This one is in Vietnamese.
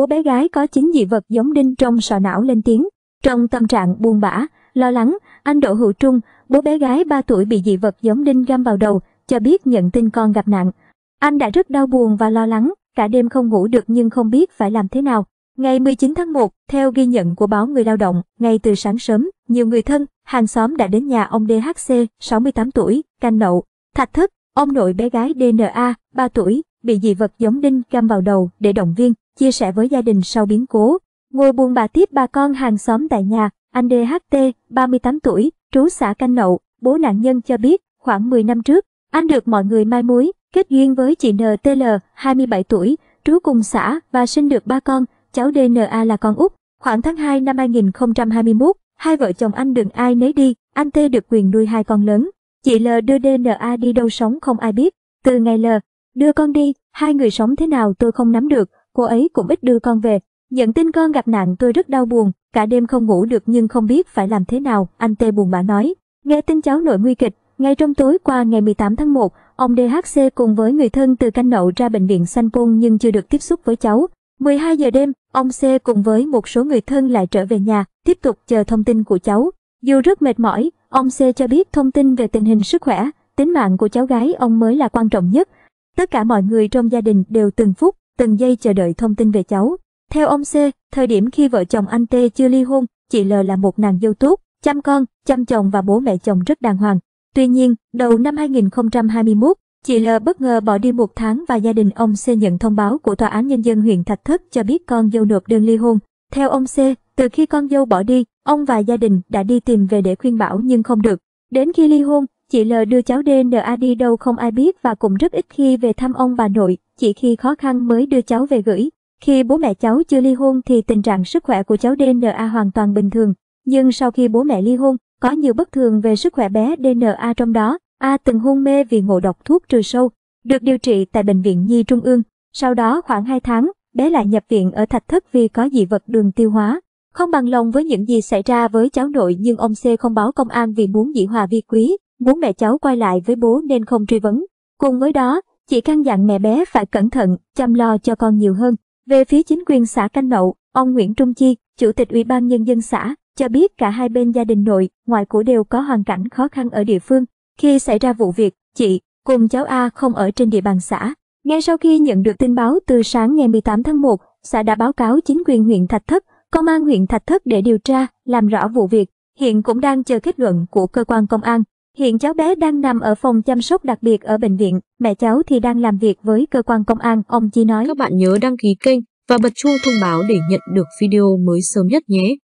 bố bé gái có chính dị vật giống đinh trong sọ não lên tiếng. Trong tâm trạng buồn bã, lo lắng, anh Đỗ Hữu Trung, bố bé gái 3 tuổi bị dị vật giống đinh găm vào đầu, cho biết nhận tin con gặp nạn. Anh đã rất đau buồn và lo lắng, cả đêm không ngủ được nhưng không biết phải làm thế nào. Ngày 19 tháng 1, theo ghi nhận của báo Người Lao động, ngay từ sáng sớm, nhiều người thân, hàng xóm đã đến nhà ông DHC, 68 tuổi, canh nậu, thạch thất, ông nội bé gái DNA, 3 tuổi, bị dị vật giống đinh găm vào đầu để động viên chia sẻ với gia đình sau biến cố. Ngồi buồn bà tiếp bà con hàng xóm tại nhà, anh DHT, 38 tuổi, trú xã Canh Nậu, bố nạn nhân cho biết, khoảng 10 năm trước, anh được mọi người mai mối, kết duyên với chị NTL, 27 tuổi, trú cùng xã và sinh được ba con, cháu DNA là con út. Khoảng tháng 2 năm 2021, hai vợ chồng anh đừng ai nấy đi, anh T được quyền nuôi hai con lớn. Chị L đưa DNA đi đâu sống không ai biết. Từ ngày L, đưa con đi, hai người sống thế nào tôi không nắm được, cô ấy cũng ít đưa con về. Nhận tin con gặp nạn tôi rất đau buồn, cả đêm không ngủ được nhưng không biết phải làm thế nào, anh Tê buồn bã nói. Nghe tin cháu nội nguy kịch, ngay trong tối qua ngày 18 tháng 1, ông DHC cùng với người thân từ canh nậu ra bệnh viện Sanh Pôn nhưng chưa được tiếp xúc với cháu. 12 giờ đêm, ông C cùng với một số người thân lại trở về nhà, tiếp tục chờ thông tin của cháu. Dù rất mệt mỏi, ông C cho biết thông tin về tình hình sức khỏe, tính mạng của cháu gái ông mới là quan trọng nhất. Tất cả mọi người trong gia đình đều từng phút, từng giây chờ đợi thông tin về cháu. Theo ông C, thời điểm khi vợ chồng anh T chưa ly hôn, chị L là một nàng dâu tốt, chăm con, chăm chồng và bố mẹ chồng rất đàng hoàng. Tuy nhiên, đầu năm 2021, chị L bất ngờ bỏ đi một tháng và gia đình ông C nhận thông báo của Tòa án Nhân dân huyện Thạch Thất cho biết con dâu nộp đơn ly hôn. Theo ông C, từ khi con dâu bỏ đi, ông và gia đình đã đi tìm về để khuyên bảo nhưng không được. Đến khi ly hôn, Chị L đưa cháu DNA đi đâu không ai biết và cũng rất ít khi về thăm ông bà nội, chỉ khi khó khăn mới đưa cháu về gửi. Khi bố mẹ cháu chưa ly hôn thì tình trạng sức khỏe của cháu DNA hoàn toàn bình thường. Nhưng sau khi bố mẹ ly hôn, có nhiều bất thường về sức khỏe bé DNA trong đó. A từng hôn mê vì ngộ độc thuốc trừ sâu, được điều trị tại Bệnh viện Nhi Trung ương. Sau đó khoảng 2 tháng, bé lại nhập viện ở Thạch Thất vì có dị vật đường tiêu hóa. Không bằng lòng với những gì xảy ra với cháu nội nhưng ông C không báo công an vì muốn dị hòa vi quý muốn mẹ cháu quay lại với bố nên không truy vấn. Cùng với đó, chị căn dặn mẹ bé phải cẩn thận, chăm lo cho con nhiều hơn. Về phía chính quyền xã Canh Nậu, ông Nguyễn Trung Chi, Chủ tịch Ủy ban Nhân dân xã, cho biết cả hai bên gia đình nội, ngoại của đều có hoàn cảnh khó khăn ở địa phương. Khi xảy ra vụ việc, chị cùng cháu A không ở trên địa bàn xã. Ngay sau khi nhận được tin báo từ sáng ngày 18 tháng 1, xã đã báo cáo chính quyền huyện Thạch Thất, công an huyện Thạch Thất để điều tra, làm rõ vụ việc. Hiện cũng đang chờ kết luận của cơ quan công an. Hiện cháu bé đang nằm ở phòng chăm sóc đặc biệt ở bệnh viện, mẹ cháu thì đang làm việc với cơ quan công an, ông Chi nói. Các bạn nhớ đăng ký kênh và bật chuông thông báo để nhận được video mới sớm nhất nhé.